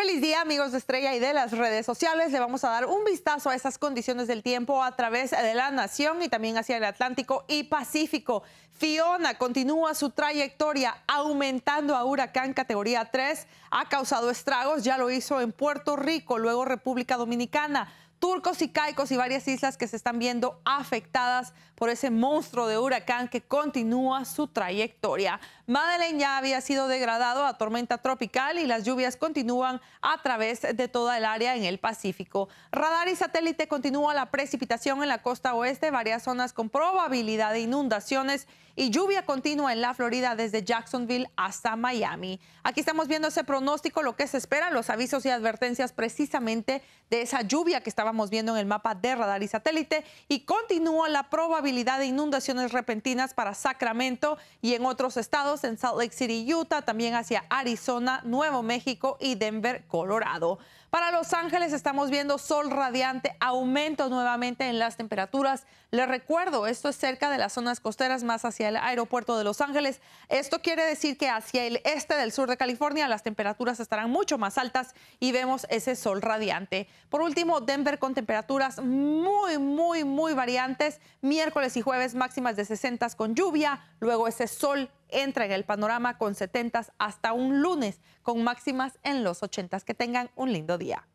Feliz día amigos de Estrella y de las redes sociales. Le vamos a dar un vistazo a esas condiciones del tiempo a través de la nación y también hacia el Atlántico y Pacífico. Fiona continúa su trayectoria aumentando a huracán categoría 3. Ha causado estragos, ya lo hizo en Puerto Rico, luego República Dominicana turcos y caicos y varias islas que se están viendo afectadas por ese monstruo de huracán que continúa su trayectoria. Madeleine ya había sido degradado a tormenta tropical y las lluvias continúan a través de toda el área en el Pacífico. Radar y satélite continúa la precipitación en la costa oeste, varias zonas con probabilidad de inundaciones y lluvia continua en la Florida desde Jacksonville hasta Miami. Aquí estamos viendo ese pronóstico, lo que se espera, los avisos y advertencias precisamente de esa lluvia que estaba vamos viendo en el mapa de radar y satélite y continúa la probabilidad de inundaciones repentinas para Sacramento y en otros estados, en Salt Lake City, Utah, también hacia Arizona, Nuevo México y Denver, Colorado. Para Los Ángeles estamos viendo sol radiante, aumento nuevamente en las temperaturas. Les recuerdo, esto es cerca de las zonas costeras más hacia el aeropuerto de Los Ángeles. Esto quiere decir que hacia el este del sur de California las temperaturas estarán mucho más altas y vemos ese sol radiante. Por último, Denver, con temperaturas muy, muy, muy variantes. Miércoles y jueves máximas de 60 con lluvia, luego ese sol entra en el panorama con 70 hasta un lunes con máximas en los 80. Que tengan un lindo día.